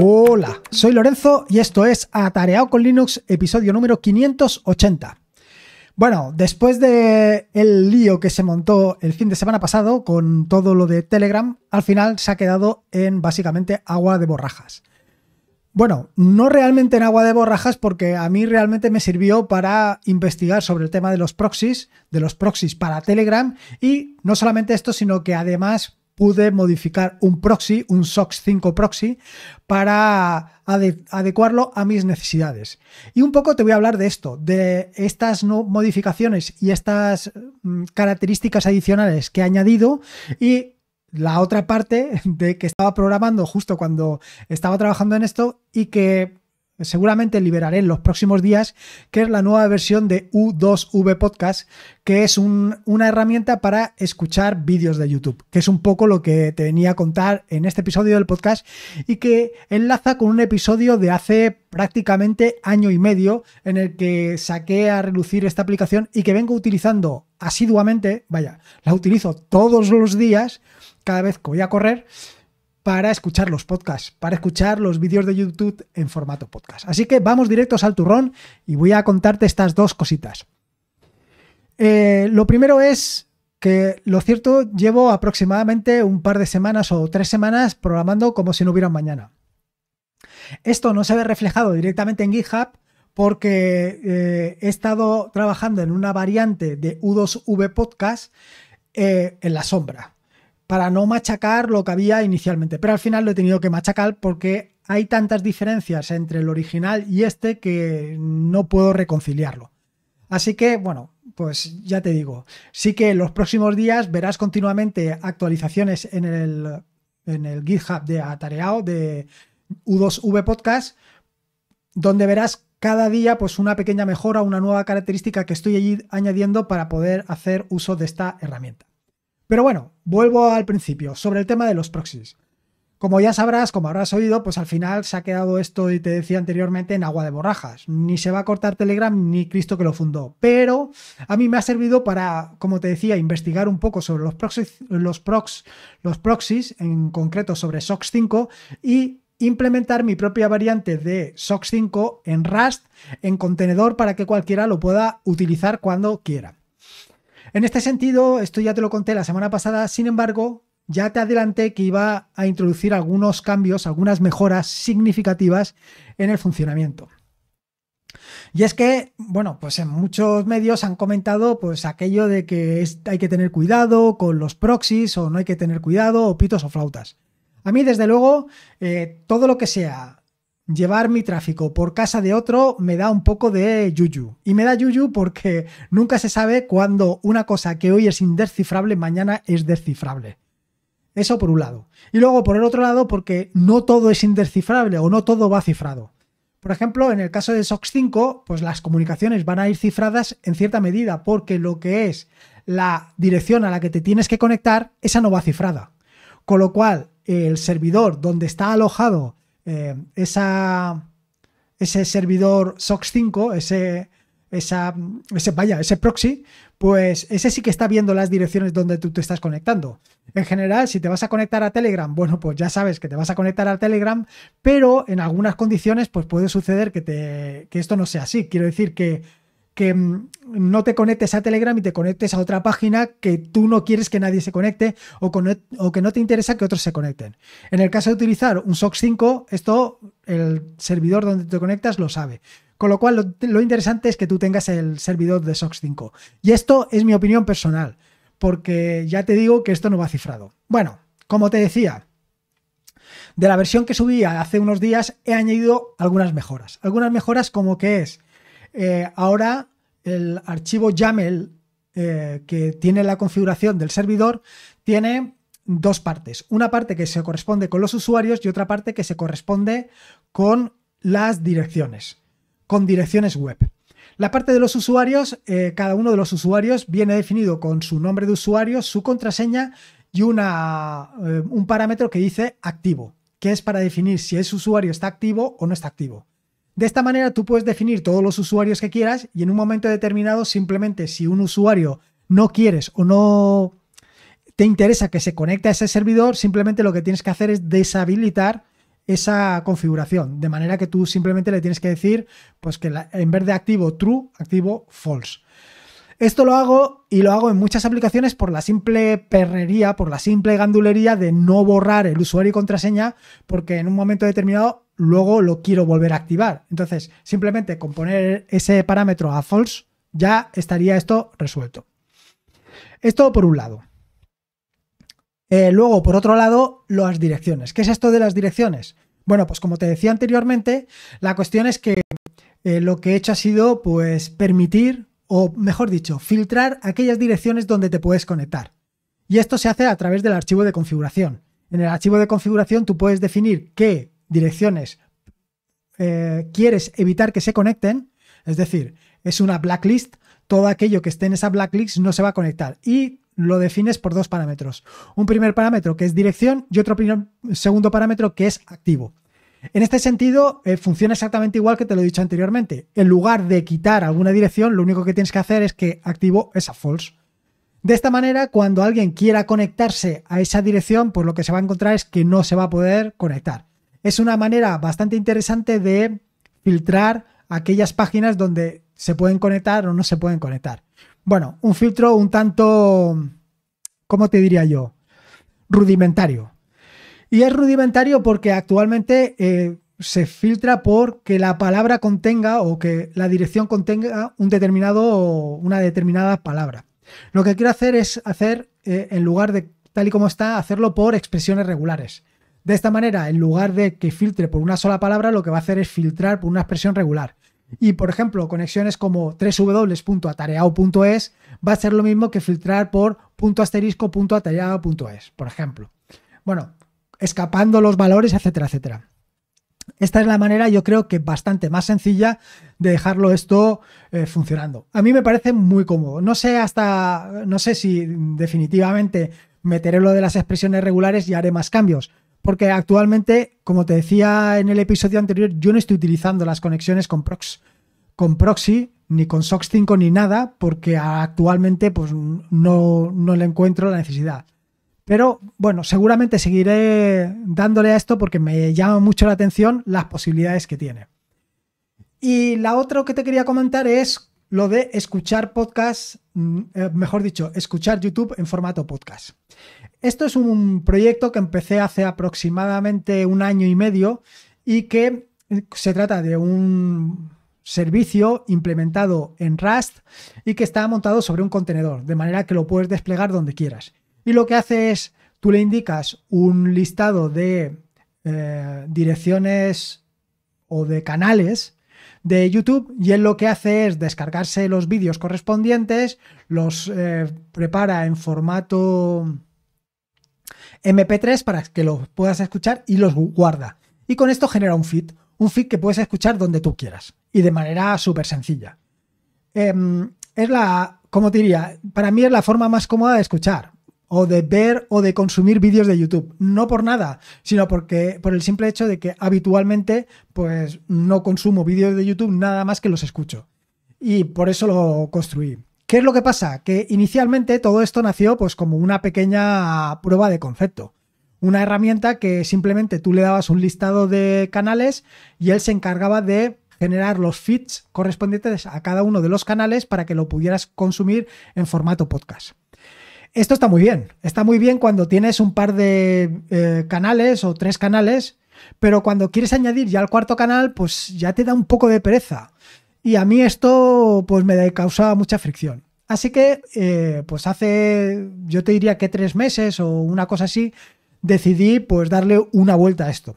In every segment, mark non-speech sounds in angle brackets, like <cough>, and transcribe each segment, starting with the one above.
Hola, soy Lorenzo y esto es Atareado con Linux, episodio número 580. Bueno, después de el lío que se montó el fin de semana pasado con todo lo de Telegram, al final se ha quedado en básicamente agua de borrajas. Bueno, no realmente en agua de borrajas porque a mí realmente me sirvió para investigar sobre el tema de los proxies, de los proxies para Telegram y no solamente esto, sino que además pude modificar un proxy, un SOX 5 proxy, para adecuarlo a mis necesidades. Y un poco te voy a hablar de esto, de estas modificaciones y estas mm, características adicionales que he añadido y la otra parte de que estaba programando justo cuando estaba trabajando en esto y que seguramente liberaré en los próximos días, que es la nueva versión de U2V Podcast, que es una herramienta para escuchar vídeos de YouTube, que es un poco lo que te venía a contar en este episodio del podcast y que enlaza con un episodio de hace prácticamente año y medio en el que saqué a relucir esta aplicación y que vengo utilizando asiduamente, vaya, la utilizo todos los días, cada vez que voy a correr para escuchar los podcasts, para escuchar los vídeos de YouTube en formato podcast. Así que vamos directos al turrón y voy a contarte estas dos cositas. Eh, lo primero es que lo cierto, llevo aproximadamente un par de semanas o tres semanas programando como si no hubiera mañana. Esto no se ve reflejado directamente en GitHub porque eh, he estado trabajando en una variante de U2V Podcast eh, en la sombra para no machacar lo que había inicialmente. Pero al final lo he tenido que machacar porque hay tantas diferencias entre el original y este que no puedo reconciliarlo. Así que, bueno, pues ya te digo, sí que los próximos días verás continuamente actualizaciones en el, en el GitHub de Atareao de U2V Podcast, donde verás cada día pues una pequeña mejora, una nueva característica que estoy allí añadiendo para poder hacer uso de esta herramienta. Pero bueno, vuelvo al principio, sobre el tema de los proxies. Como ya sabrás, como habrás oído, pues al final se ha quedado esto, y te decía anteriormente, en agua de borrajas. Ni se va a cortar Telegram ni Cristo que lo fundó. Pero a mí me ha servido para, como te decía, investigar un poco sobre los proxies, los, prox, los proxies en concreto sobre SOX 5 y implementar mi propia variante de SOX 5 en Rust en contenedor para que cualquiera lo pueda utilizar cuando quiera. En este sentido, esto ya te lo conté la semana pasada, sin embargo, ya te adelanté que iba a introducir algunos cambios, algunas mejoras significativas en el funcionamiento. Y es que, bueno, pues en muchos medios han comentado pues aquello de que hay que tener cuidado con los proxies o no hay que tener cuidado o pitos o flautas. A mí, desde luego, eh, todo lo que sea llevar mi tráfico por casa de otro me da un poco de yuyu. Y me da yuyu porque nunca se sabe cuando una cosa que hoy es indescifrable, mañana es descifrable. Eso por un lado. Y luego por el otro lado porque no todo es indescifrable o no todo va cifrado. Por ejemplo, en el caso de SOX 5, pues las comunicaciones van a ir cifradas en cierta medida porque lo que es la dirección a la que te tienes que conectar, esa no va cifrada. Con lo cual, el servidor donde está alojado eh, esa, ese servidor SOX 5, ese, ese, vaya, ese proxy, pues ese sí que está viendo las direcciones donde tú te estás conectando. En general, si te vas a conectar a Telegram, bueno, pues ya sabes que te vas a conectar a Telegram, pero en algunas condiciones, pues puede suceder que, te, que esto no sea así. Quiero decir que que mm, no te conectes a Telegram y te conectes a otra página que tú no quieres que nadie se conecte o, e, que no te interesa que otros se conecten. En el caso de utilizar un SOX 5, esto el servidor donde te conectas lo sabe. Con lo cual, lo, interesante es que tú tengas el servidor de SOX 5. Y esto es mi opinión personal, porque ya te digo que esto no va cifrado. Bueno, como te decía, de la versión que subí hace unos días he añadido algunas mejoras. Algunas mejoras como que es eh, ahora el archivo YAML eh, que tiene la configuración del servidor tiene dos partes. Una parte que se corresponde con los usuarios y otra parte que se corresponde con las direcciones, con direcciones web. La parte de los usuarios, eh, cada uno de los usuarios viene definido con su nombre de usuario, su contraseña y un parámetro que dice activo, que es para definir si ese usuario está activo o no está activo. De esta manera tú puedes definir todos los usuarios que quieras y en un momento determinado simplemente si un usuario no quieres o no te interesa que se conecte a ese servidor, simplemente lo que tienes que hacer es deshabilitar esa configuración, de manera que tú simplemente le tienes que decir pues que en vez de activo true, activo false. Esto lo hago y lo hago en muchas aplicaciones por la simple perrería, por la simple gandulería de no borrar el usuario y contraseña, porque en un momento determinado luego lo quiero volver a activar. Entonces, simplemente con poner ese parámetro a false, ya estaría esto resuelto. Esto por un lado. Eh, luego, por otro lado, las direcciones. ¿Qué es esto de las direcciones? Bueno, pues como te decía anteriormente, la cuestión es que eh, lo que he hecho ha sido pues permitir, o mejor dicho, filtrar aquellas direcciones donde te puedes conectar. Y esto se hace a través del archivo de configuración. En el archivo de configuración tú puedes definir qué direcciones eh, quieres evitar que se conecten, es decir, es una blacklist, todo aquello que esté en esa blacklist no se va a conectar y lo defines por dos parámetros. Un primer parámetro que es dirección y otro segundo parámetro que es activo. En este sentido, eh, funciona exactamente igual que te lo he dicho anteriormente. En lugar de quitar alguna dirección, lo único que tienes que hacer es que activo esa false. De esta manera, cuando alguien quiera conectarse a esa dirección, pues lo que se va a encontrar es que no se va a poder conectar es una manera bastante interesante de filtrar aquellas páginas donde se pueden conectar o no se pueden conectar. Bueno, un filtro un tanto, ¿cómo te diría yo? Rudimentario. Y es rudimentario porque actualmente eh, se filtra por que la palabra contenga o que la dirección contenga un determinado, una determinada palabra. Lo que quiero hacer es hacer, eh, en lugar de tal y como está, hacerlo por expresiones regulares. De esta manera, en lugar de que filtre por una sola palabra, lo que va a hacer es filtrar por una expresión regular. Y por ejemplo, conexiones como www.atareao.es va a ser lo mismo que filtrar por punto por ejemplo. Bueno, escapando los valores, etcétera, etcétera. Esta es la manera, yo creo que bastante más sencilla de dejarlo esto eh, funcionando. A mí me parece muy cómodo. No sé hasta, no sé si definitivamente meteré lo de las expresiones regulares y haré más cambios, porque actualmente, como te decía en el episodio anterior, yo no estoy utilizando las conexiones con Prox, con Proxy, ni con SOX 5 ni nada, porque actualmente pues, no, no le encuentro la necesidad. Pero bueno, seguramente seguiré dándole a esto porque me llama mucho la atención las posibilidades que tiene. Y la otra que te quería comentar es lo de escuchar podcast, mm, eh, mejor dicho, escuchar YouTube en formato podcast. Esto es un proyecto que empecé hace aproximadamente un año y medio y que eh, se trata de un servicio implementado en Rust y que está montado sobre un contenedor, de manera que lo puedes desplegar donde quieras. Y lo que hace es, tú le indicas un listado de eh, direcciones o de canales de YouTube y él lo que hace es descargarse los vídeos correspondientes, los eh, prepara en formato MP3 para que los puedas escuchar y los guarda. Y con esto genera un feed, un feed que puedes escuchar donde tú quieras y de manera súper sencilla. Em, es la, como diría, para mí es la forma más cómoda de escuchar o de ver o de consumir vídeos de YouTube. No por nada, sino porque por el simple hecho de que habitualmente pues no consumo vídeos de YouTube nada más que los escucho. Y por eso lo construí. ¿Qué es lo que pasa? Que inicialmente todo esto nació pues como una pequeña prueba de concepto. Una herramienta que simplemente tú le dabas un listado de canales y él se encargaba de generar los feeds correspondientes a cada uno de los canales para que lo pudieras consumir en formato podcast. Esto está muy bien. Está muy bien cuando tienes un par de eh, canales o tres canales, pero cuando quieres añadir ya el cuarto canal, pues ya te da un poco de pereza. Y a mí esto pues me causaba mucha fricción. Así que, eh, pues hace, yo te diría que tres meses o una cosa así, decidí pues darle una vuelta a esto.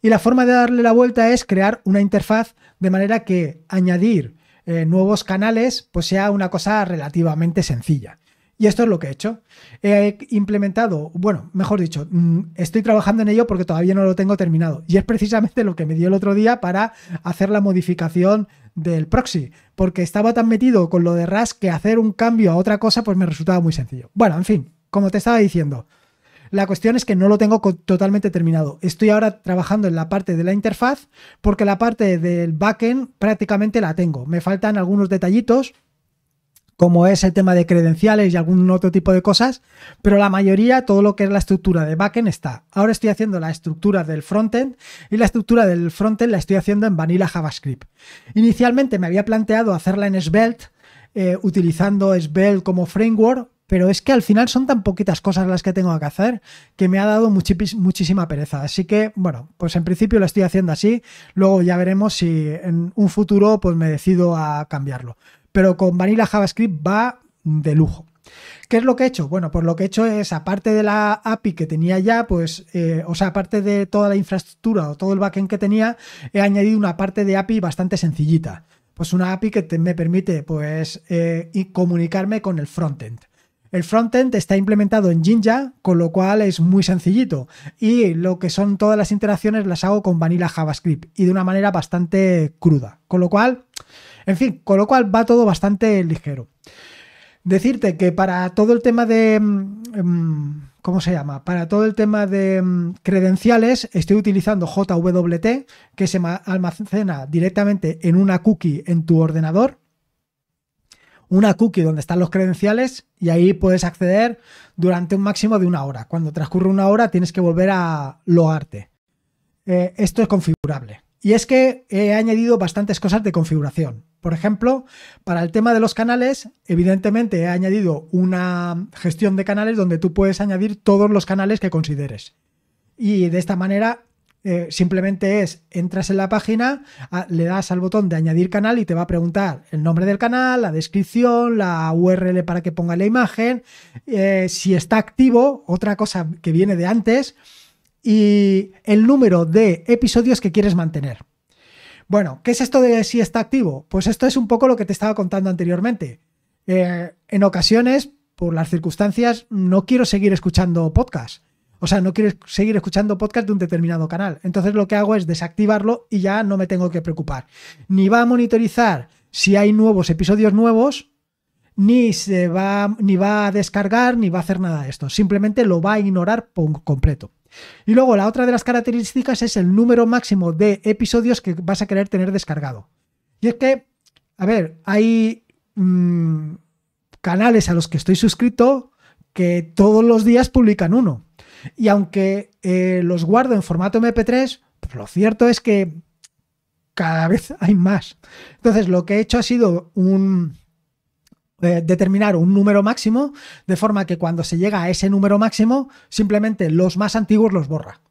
Y la forma de darle la vuelta es crear una interfaz de manera que añadir eh, nuevos canales pues sea una cosa relativamente sencilla. Y esto es lo que he hecho. He implementado, bueno, mejor dicho, mm, estoy trabajando en ello porque todavía no lo tengo terminado. Y es precisamente lo que me dio el otro día para hacer la modificación del proxy, porque estaba tan metido con lo de RAS que hacer un cambio a otra cosa pues me resultaba muy sencillo. Bueno, en fin, como te estaba diciendo, la cuestión es que no lo tengo totalmente terminado. Estoy ahora trabajando en la parte de la interfaz porque la parte del backend prácticamente la tengo. Me faltan algunos detallitos como es el tema de credenciales y algún otro tipo de cosas, pero la mayoría, todo lo que es la estructura de backend está. Ahora estoy haciendo la estructura del frontend y la estructura del frontend la estoy haciendo en Vanilla JavaScript. Inicialmente me había planteado hacerla en Svelte, eh, utilizando Svelte como framework, pero es que al final son tan poquitas cosas las que tengo que hacer que me ha dado muchísima pereza. Así que, bueno, pues en principio lo estoy haciendo así, luego ya veremos si en un futuro pues me decido a cambiarlo pero con Vanilla JavaScript va de lujo. ¿Qué es lo que he hecho? Bueno, pues lo que he hecho es, aparte de la API que tenía ya, pues, eh, o sea, aparte de toda la infraestructura o todo el backend que tenía, he añadido una parte de API bastante sencillita. Pues una API que me permite, pues, eh, comunicarme con el frontend. El frontend está implementado en Jinja, con lo cual es muy sencillito. Y lo que son todas las interacciones las hago con Vanilla JavaScript y de una manera bastante cruda. Con lo cual, en fin, con lo cual va todo bastante ligero. Decirte que para todo el tema de... Mm, em, ¿Cómo se llama? Para todo el tema de mm, credenciales estoy utilizando JWT, que se almacena directamente en una cookie en tu ordenador. Una cookie donde están los credenciales y ahí puedes acceder durante un máximo de una hora. Cuando transcurre una hora tienes que volver a logarte. Eh, esto es configurable. Y es que he añadido bastantes cosas de configuración. Por ejemplo, para el tema de los canales, evidentemente he añadido una gestión de canales donde tú puedes añadir todos los canales que consideres. Y de esta manera eh, simplemente es, entras en la página, ah, le das al botón de añadir canal y te va a preguntar el nombre del canal, la descripción, la URL para que ponga la imagen, eh, si está activo, otra cosa que viene de antes, y el número de episodios que quieres mantener. Bueno, ¿qué es esto de si está activo? Pues esto es un poco lo que te estaba contando anteriormente. Eh, en ocasiones, por las circunstancias, no quiero seguir escuchando podcast. O sea, no quiero seguir escuchando podcast de un determinado canal. Entonces lo que hago es desactivarlo y ya no me tengo que preocupar. Ni va a monitorizar si hay nuevos episodios nuevos, ni se va, ni va a descargar, ni va a hacer nada de esto. Simplemente lo va a ignorar por completo. Y luego la otra de las características es el número máximo de episodios que vas a querer tener descargado. Y es que, a ver, hay mm, canales a los que estoy suscrito que todos los días publican uno. Y aunque eh, los guardo en formato MP3, pues lo cierto es que cada vez <laughs> hay más. Entonces, lo que he hecho ha sido un, eh, determinar un número máximo, de forma que cuando se llega a ese número máximo, simplemente los más antiguos los borra.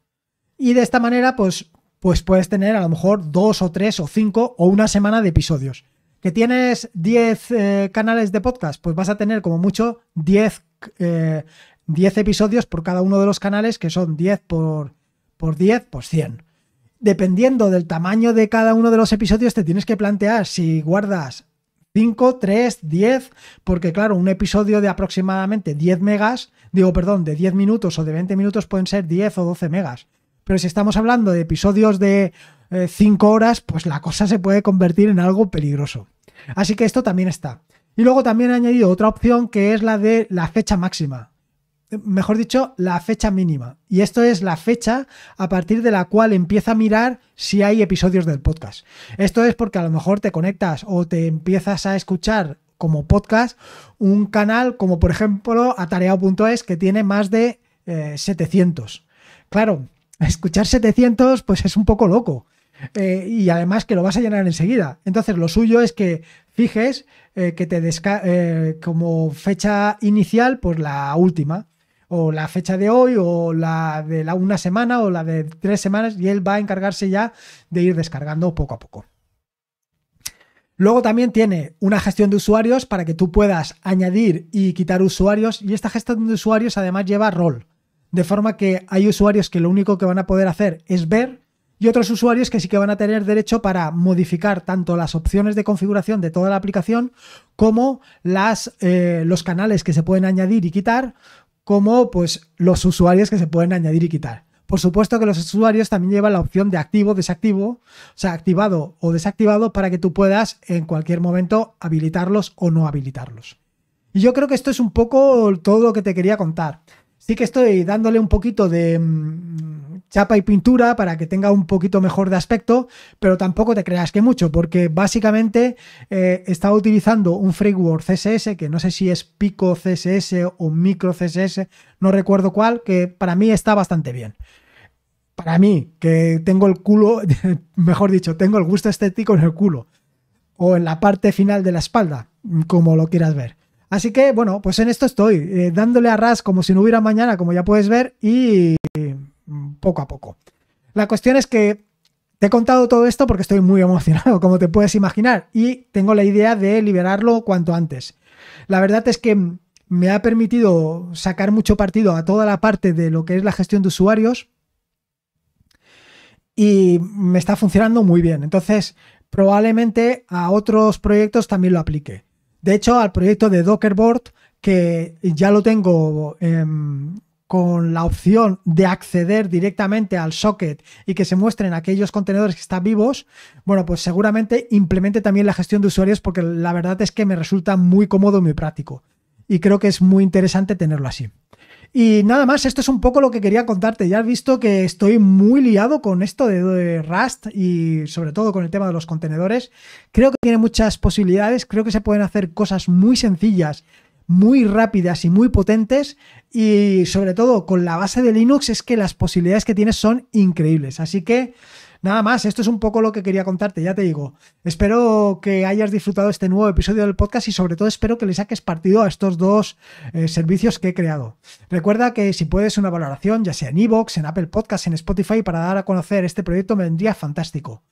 Y de esta manera, pues, pues puedes tener a lo mejor dos o tres o cinco o una semana de episodios. ¿Que tienes 10 eh, canales de podcast? Pues vas a tener como mucho 10 eh, episodios por cada uno de los canales, que son 10 por, por 10, pues 100. Dependiendo del tamaño de cada uno de los episodios, te tienes que plantear si guardas 5, 3, 10, porque claro, un episodio de aproximadamente 10 megas, digo, perdón, de 10 minutos o de 20 minutos pueden ser 10 o 12 megas. Pero si estamos hablando de episodios de 5 eh, horas, pues la cosa se puede convertir en algo peligroso. Así que esto también está. Y luego también he añadido otra opción que es la de la fecha máxima. Eh, mejor dicho, la fecha mínima. Y esto es la fecha a partir de la cual empieza a mirar si hay episodios del podcast. Esto es porque a lo mejor te conectas o te empiezas a escuchar como podcast un canal como por ejemplo atareado.es que tiene más de 700. Eh, claro, <laughs> escuchar 700 pues es un poco loco. Eh, y además que lo vas a llenar enseguida. Entonces lo suyo es que fijes que te como fecha inicial pues la última o la fecha de hoy, o la de la una semana, o la de tres semanas, y él va a encargarse ya de ir descargando poco a poco. Luego también tiene una gestión de usuarios para que tú puedas añadir y quitar usuarios, y esta gestión de usuarios además lleva rol, de forma que hay usuarios que lo único que van a poder hacer es ver y otros usuarios que sí que van a tener derecho para modificar tanto las opciones de configuración de toda la aplicación como las, eh, los canales que se pueden añadir y quitar, como pues, los usuarios que se pueden añadir y quitar. Por supuesto que los usuarios también llevan la opción de activo, desactivo, o sea, activado o desactivado para que tú puedas en cualquier momento habilitarlos o no habilitarlos. Y yo creo que esto es un poco todo lo que te quería contar. Sí que estoy dándole un poquito de, mm, chapa y pintura para que tenga un poquito mejor de aspecto, pero tampoco te creas que mucho, porque básicamente eh, estaba utilizando un framework CSS, que no sé si es Pico CSS o Micro CSS, no recuerdo cuál, que para mí está bastante bien para mí, que tengo el culo, <laughs> mejor dicho, tengo el gusto estético en el culo o en la parte final de la espalda, como lo quieras ver. Así que bueno, pues en esto estoy, eh, dándole a ras como si no hubiera mañana, como ya puedes ver, y Mm, poco a poco. La cuestión es que te he contado todo esto porque estoy muy emocionado, <laughs> como te puedes imaginar, y tengo la idea de liberarlo cuanto antes. La verdad es que me ha permitido sacar mucho partido a toda la parte de lo que es la gestión de usuarios y me está funcionando muy bien. Entonces, probablemente a otros proyectos también lo aplique. De hecho, al proyecto de Dockerboard, que ya lo tengo en em, con la opción de acceder directamente al socket y que se muestren aquellos contenedores que están vivos, bueno, pues seguramente implemente también la gestión de usuarios porque la verdad es que me resulta muy cómodo y muy práctico. Y creo que es muy interesante tenerlo así. Y nada más, esto es un poco lo que quería contarte. Ya has visto que estoy muy liado con esto de, Rust y sobre todo con el tema de los contenedores. Creo que tiene muchas posibilidades, creo que se pueden hacer cosas muy sencillas muy rápidas y muy potentes y sobre todo con la base de Linux es que las posibilidades que tienes son increíbles. Así que nada más, esto es un poco lo que quería contarte, ya te digo. Espero que hayas disfrutado este nuevo episodio del podcast y sobre todo espero que le saques partido a estos dos eh, servicios que he creado. Recuerda que si puedes una valoración, ya sea en Evox, en Apple Podcasts, en Spotify, para dar a conocer este proyecto me vendría fantástico.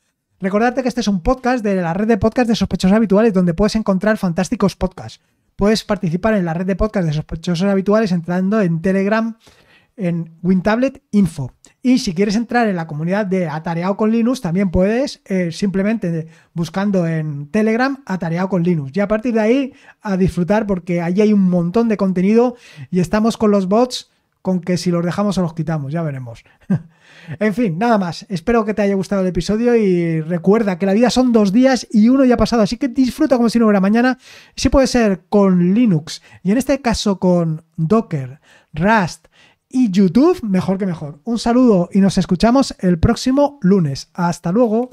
Recordarte que este es un podcast de la red de podcasts de sospechosos habituales donde puedes encontrar fantásticos podcasts Puedes participar en la red de podcast de sospechosos habituales entrando en Telegram en WinTablet Info. Y si quieres entrar en la comunidad de Atareado con Linux, también puedes eh, simplemente buscando en Telegram Atareado con Linux. Y a partir de ahí, a disfrutar porque allí hay un montón de contenido y estamos con los bots con que si los dejamos o los quitamos, ya veremos. <laughs> en fin, nada más. Espero que te haya gustado el episodio y recuerda que la vida son dos días y uno ya ha pasado, así que disfruta como si no hubiera mañana. Si puede ser con Linux y en este caso con Docker, Rust y YouTube, mejor que mejor. Un saludo y nos escuchamos el próximo lunes. Hasta luego.